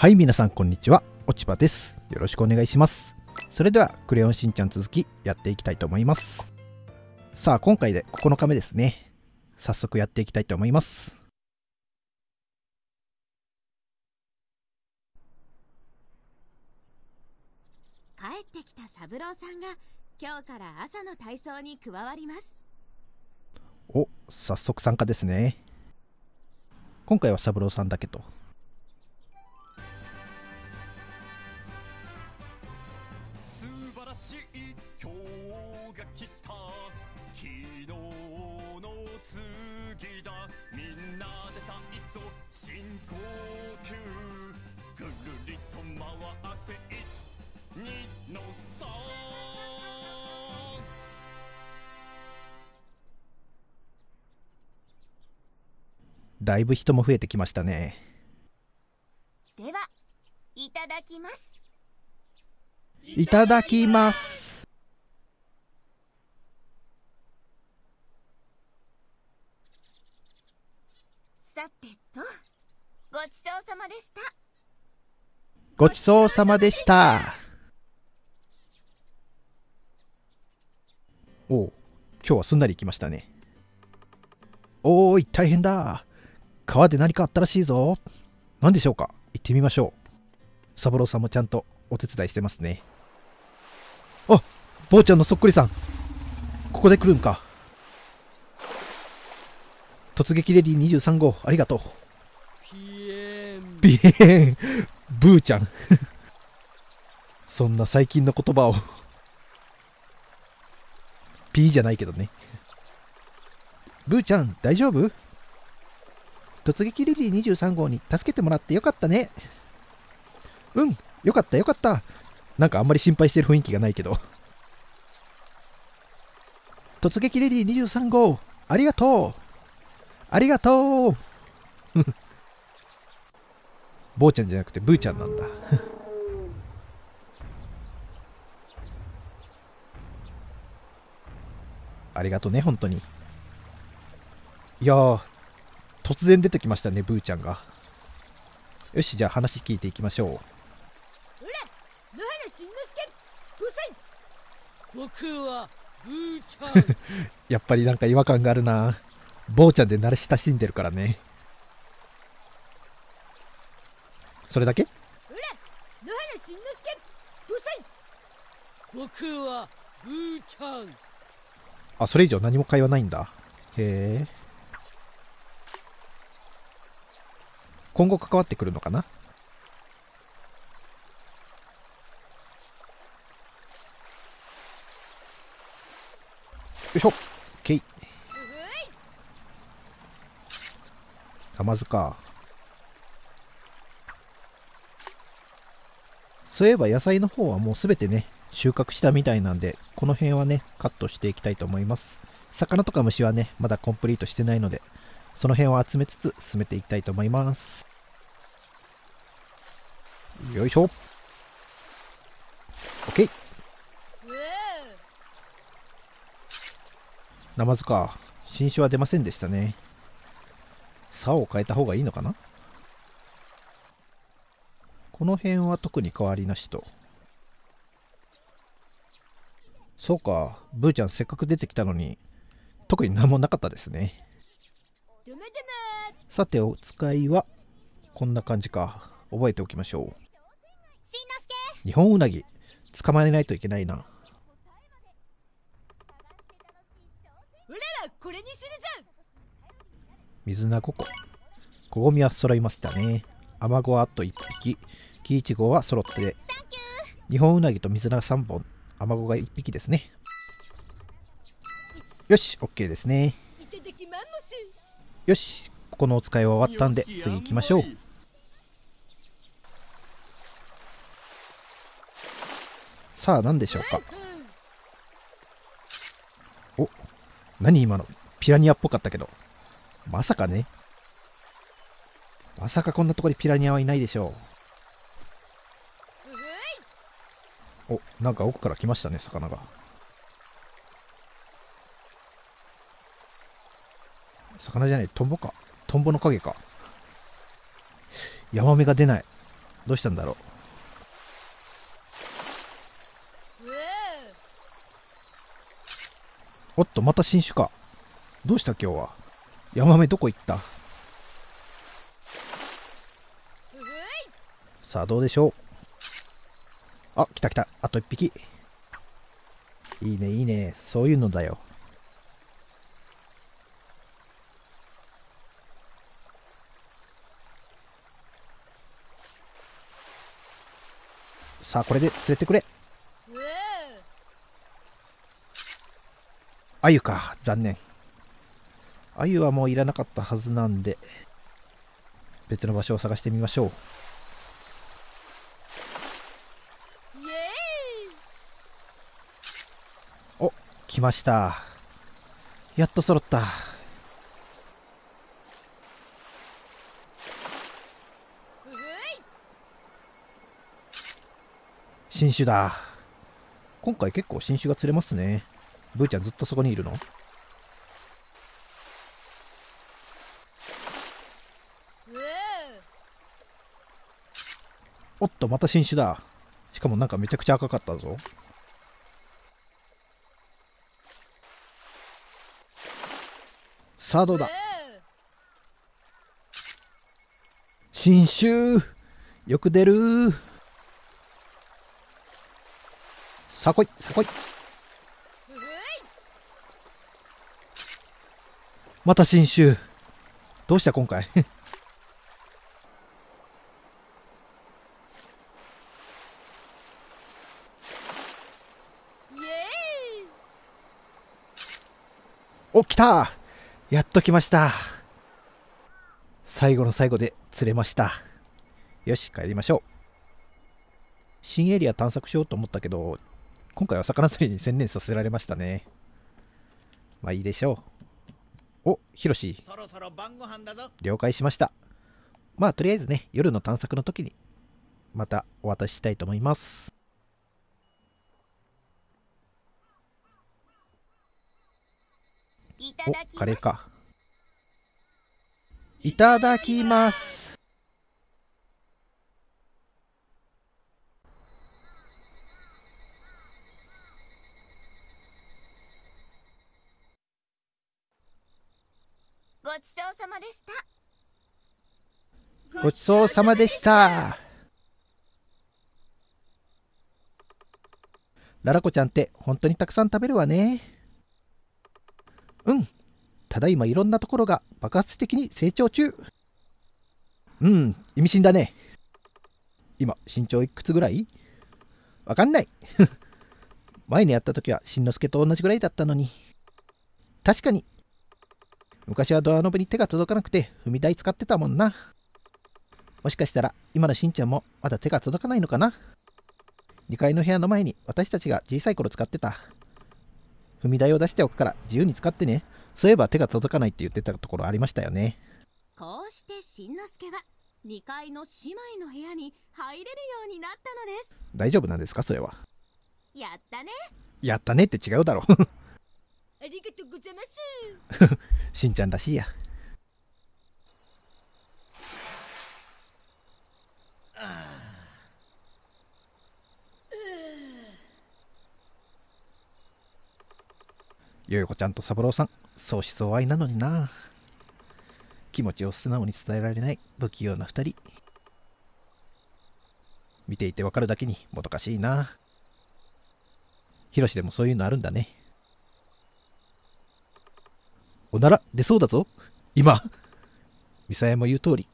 はい、皆さん、こんにちは。落ち葉です。よろしくお願いします。それでは、クレヨンしんちゃん続き、やっていきたいと思います。さあ、今回で9日目ですね。早速やっていきたいと思います。帰ってきた三郎さんが、今日から朝の体操に加わります。お、早速参加ですね。今回は三郎さんだけと。らしい今日が来た昨日の次だみんなで体操深呼吸ぐるりと回って12の3だいぶ人も増えてきましたね。いただきます。さてと、ごちそうさまでした。ごちそうさまでした。おお今日はすんなりいきましたね。おーい、大変だ。川で何かあったらしいぞ。何でしょうか行ってみましょう。三郎さんもちゃんとお手伝いしてますね。あ坊ちゃんのそっくりさんここで来るんか突撃レディ23号ありがとうピエンピエンブーちゃん そんな最近の言葉をピーじゃないけどねブーちゃん大丈夫突撃レディ23号に助けてもらってよかったねうんよかったよかったなんかあんまり心配してる雰囲気がないけど 突撃レディ23号ありがとうありがとう 坊ちゃんじゃなくてブーちゃんなんだ ありがとうね本当にいや突然出てきましたねブーちゃんがよしじゃあ話聞いていきましょう僕はブーちゃん やっぱりなんか違和感があるな坊ちゃんで慣れ親しんでるからねそれだけ僕はブーちゃんあそれ以上何も会話ないんだへえ今後関わってくるのかなよいしょ OK 甘酢かそういえば野菜の方はもうすべてね収穫したみたいなんでこの辺はねカットしていきたいと思います魚とか虫はねまだコンプリートしてないのでその辺を集めつつ進めていきたいと思いますよいしょ OK ナマズか。新種は出ませんでしたね。竿を変えた方がいいのかなこの辺は特に変わりなしと。そうか、ブーちゃんせっかく出てきたのに、特に何もなかったですね。さて、お使いは、こんな感じか。覚えておきましょう。日本ウナギ、捕まえないといけないな。これにするぞ水菜5個小ゴミは揃いましたねアマゴはあと1匹キイチゴは揃って日本ウナギと水菜3本アマゴが1匹ですねよし OK ですねよしここのお使いは終わったんで次行きましょうさあ何でしょうかお何今のピラニアっぽかったけど。まさかね。まさかこんなとこにピラニアはいないでしょう。お、なんか奥から来ましたね、魚が。魚じゃない、トンボか。トンボの影か。ヤマメが出ない。どうしたんだろう。おっと、また新種か。どうした今日はヤマメどこ行ったさあどうでしょうあ来た来たあと1匹いいねいいねそういうのだよさあこれで連れてくれあゆか残念鮎はもういらなかったはずなんで、別の場所を探してみましょう。お、来ました。やっと揃った。新種だ。今回結構新種が釣れますね。ブーちゃんずっとそこにいるのおっと、また新種だ。しかもなんかめちゃくちゃ赤かったぞ。さあ、どうだ。新種よく出るさこい、さこい。また新種どうした今回お来たやっと来ました最後の最後で釣れましたよし帰りましょう新エリア探索しようと思ったけど今回は魚釣りに専念させられましたねまあいいでしょうおひろしそろそろ晩ご飯だぞ了解しましたまあとりあえずね夜の探索の時にまたお渡ししたいと思いますお、カレーか。いただきます。ごちそうさまでした。ごちそうさまでした。ララコちゃんって本当にたくさん食べるわね。うんただいまいろんなところが爆発的に成長中うん意味深だね今身長いくつぐらいわかんない 前にやった時はしんのすけと同じぐらいだったのに確かに昔はドアノブに手が届かなくて踏み台使ってたもんなもしかしたら今のしんちゃんもまだ手が届かないのかな2階の部屋の前に私たちが小さい頃使ってた踏み台を出しておくから自由に使ってね。そういえば手が届かないって言ってたところありましたよね。こうしてしんのすけは2階の姉妹の部屋に入れるようになったのです。大丈夫なんですかそれは。やったね。やったねって違うだろ。ありがとうございます。しんちゃんらしいや。ああよよこちゃんと三郎さん、相思相愛なのにな。気持ちを素直に伝えられない不器用な2人。見ていてわかるだけにもどかしいな。ヒロシでもそういうのあるんだね。おなら出そうだぞ。今。ミサヤも言う通り、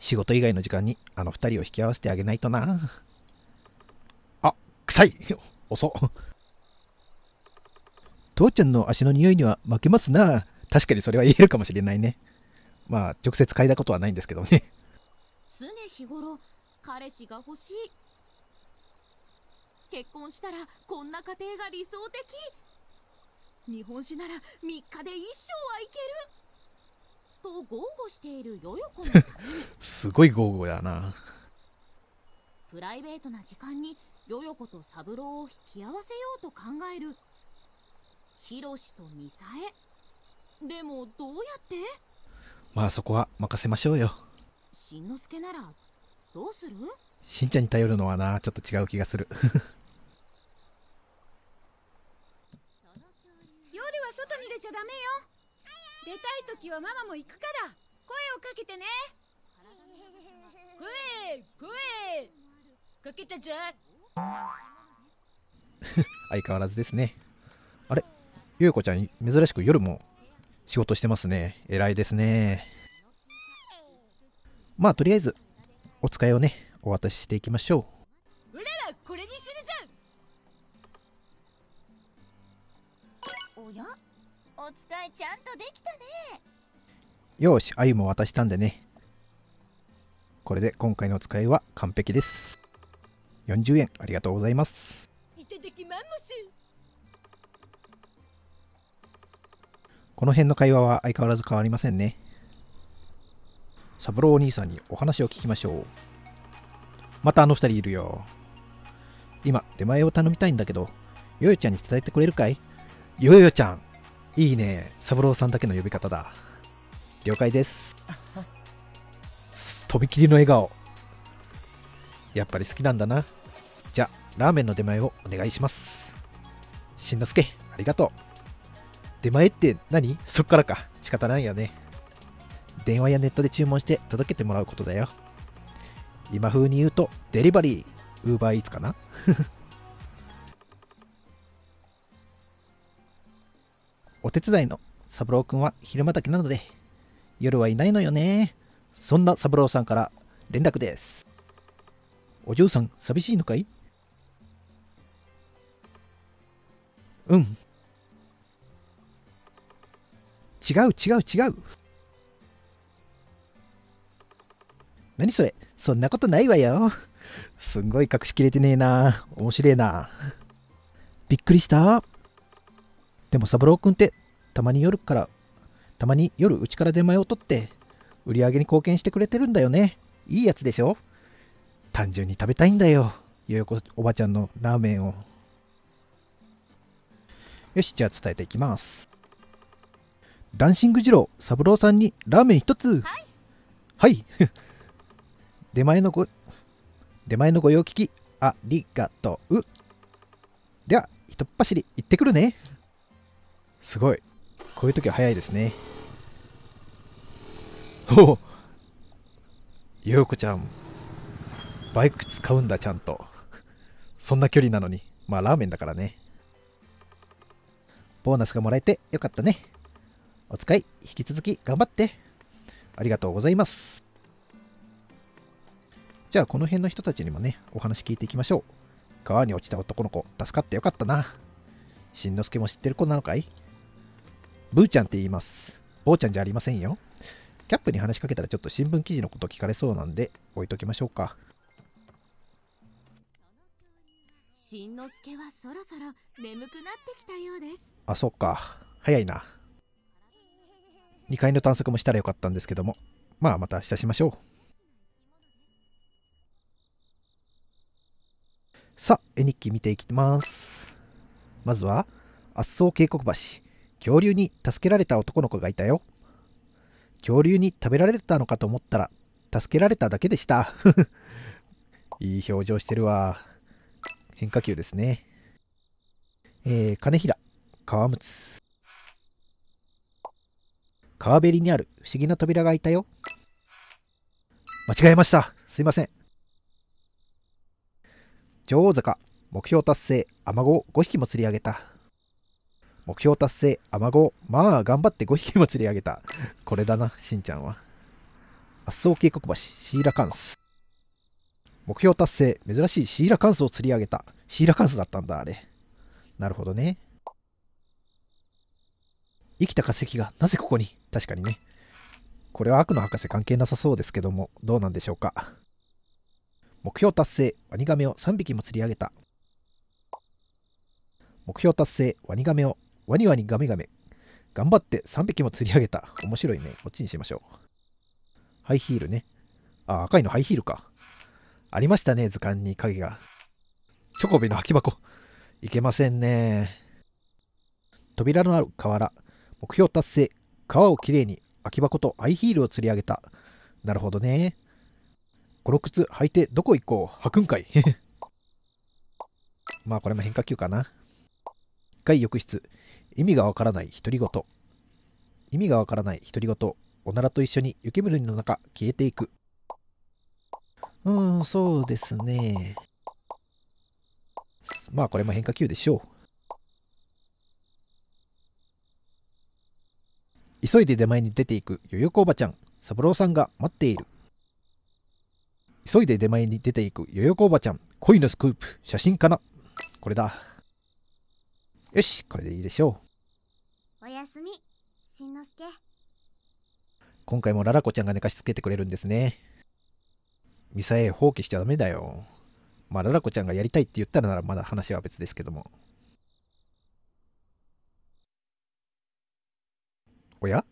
仕事以外の時間にあの2人を引き合わせてあげないとな。あ、臭い 遅っ。父ちゃんの足の匂いには負けますな。確かにそれは言えるかもしれないね。まあ、直接嗅いだことはないんですけどね。常日頃、彼氏が欲しい。結婚したら、こんな家庭が理想的。日本酒なら3日で一生はいける。と豪語しているヨヨコのために すごい豪語やなプライベートな時間にヨヨコと三郎を引き合わせようと考えるヒロシとミサエでもどうやってまあそこは任せましょうよしんのすけならどうするしんちゃんに頼るのはなちょっと違う気がする夜は外に出ちゃダメよ出たい時はママも行くから声をかけてね声声かけたぞ 相変わらずですねゆうこちゃん、珍しく夜も仕事してますね。偉いですね。まあ、とりあえず、お使いをね、お渡ししていきましょう。俺これにするぞおやお使いちゃんとできたね。よし、あゆも渡したんでね。これで今回のお使いは完璧です。40円ありがとうございます。いただきます。この辺の会話は相変わらず変わりませんね。サブローお兄さんにお話を聞きましょう。またあの二人いるよ。今、出前を頼みたいんだけど、ヨヨちゃんに伝えてくれるかいヨヨちゃんいいね、サブローさんだけの呼び方だ。了解です。とびきりの笑顔。やっぱり好きなんだな。じゃ、ラーメンの出前をお願いします。しんのすけ、ありがとう。出前って何そっからか。仕方ないよね。電話やネットで注文して届けてもらうことだよ。今風に言うと、デリバリー、ウーバーイーツかな お手伝いの三郎くんは昼間だけなので、夜はいないのよね。そんな三郎さんから連絡です。お嬢さん、寂しいのかいうん、違う違う違う何それそんなことないわよ。すんごい隠しきれてねえな。面白えな。びっくりした。でも三郎君って、たまに夜から、たまに夜うちから出前を取って、売り上げに貢献してくれてるんだよね。いいやつでしょ単純に食べたいんだよ。よよこおばちゃんのラーメンを。よし、じゃあ伝えていきます。ダンシング二郎三郎さんにラーメン一つはい、はい、出前のご出前のご用聞きありがとうではひとっ走り行ってくるねすごいこういう時は早いですねおおようこちゃんバイク使うんだちゃんとそんな距離なのにまあラーメンだからねボーナスがもらえてよかったねお使い、引き続き頑張って。ありがとうございます。じゃあ、この辺の人たちにもね、お話聞いていきましょう。川に落ちた男の子、助かってよかったな。しんのすけも知ってる子なのかいブーちゃんって言います。ーちゃんじゃありませんよ。キャップに話しかけたらちょっと新聞記事のこと聞かれそうなんで、置いときましょうか。しんのすけはそろそろ眠くなってきたようです。あ、そっか。早いな。2階の探索もしたらよかったんですけども、まあまた明日しましょう。さあ、絵日記見ていきます。まずは、圧送渓谷橋。恐竜に助けられた男の子がいたよ。恐竜に食べられたのかと思ったら、助けられただけでした。いい表情してるわ。変化球ですね。えー、金平、川睦。川べりにある不思議な扉が開いたよ。間違えました。すいません。女王坂、目標達成、アマゴを5匹も釣り上げた。目標達成、アマゴを、まあ頑張って5匹も釣り上げた。これだな、しんちゃんは。圧送渓谷橋、シーラカンス。目標達成、珍しいシーラカンスを釣り上げた。シーラカンスだったんだ、あれ。なるほどね。生きた化石がなぜここに確かにね。これは悪の博士関係なさそうですけども、どうなんでしょうか。目標達成、ワニガメを3匹も釣り上げた。目標達成、ワニガメを、ワニワニガメガメ。頑張って3匹も釣り上げた。面白いね。こっちにしましょう。ハイヒールね。あ、赤いのハイヒールか。ありましたね、図鑑に影が。チョコビの空き箱。いけませんね。扉のある瓦。目標達成皮をきれいに空き箱とアイヒールを釣り上げたなるほどねこの靴履いてどこ行こう履くんかい まあこれも変化球かな1回浴室意味がわからない独り言意味がわからない独り言おならと一緒に湯煙の中消えていくうんそうですねまあこれも変化球でしょう急いで出前に出ていく代々こおばちゃん三郎さんが待っている急いで出前に出ていく代々こおばちゃん恋のスクープ写真かなこれだよしこれでいいでしょうおやすみしんのすけ今回もララ子ちゃんが寝かしつけてくれるんですねミサエ放棄しちゃダメだよまあララ子ちゃんがやりたいって言ったらならまだ話は別ですけどもおや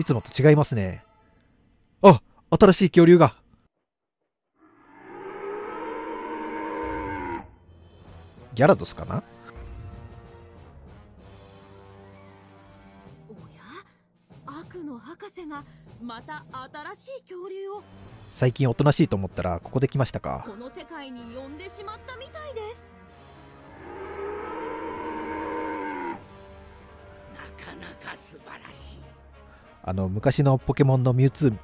いつもと違いますね。あ、新しい恐竜が。ギャラドスかなおや悪の博士がまた新しい恐竜を最近おとなしいと思ったらここで来ましたかこの世界に呼んでしまったみたいですかなか素晴らしいあの昔のポケモンのミュウツー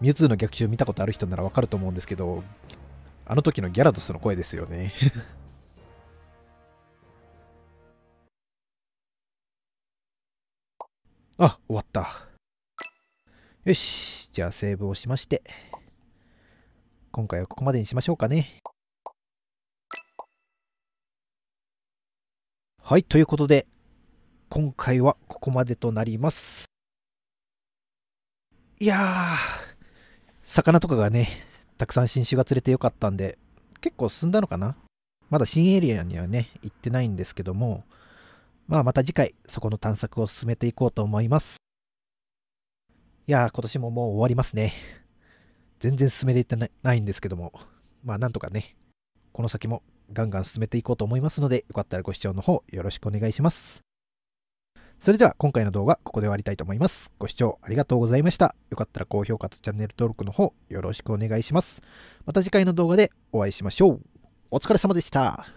ミュウツーの逆襲見たことある人ならわかると思うんですけどあの時のギャラドスの声ですよね あ終わったよしじゃあセーブをしまして今回はここまでにしましょうかねはい、ということで、今回はここまでとなります。いや魚とかがね、たくさん新種が釣れてよかったんで、結構進んだのかなまだ新エリアにはね、行ってないんですけども、まあまた次回、そこの探索を進めていこうと思います。いやー、今年ももう終わりますね。全然進めれてないんですけども、まあなんとかね、この先もガンガン進めていこうと思いますので、よかったらご視聴の方よろしくお願いします。それでは今回の動画ここで終わりたいと思います。ご視聴ありがとうございました。よかったら高評価とチャンネル登録の方よろしくお願いします。また次回の動画でお会いしましょう。お疲れ様でした。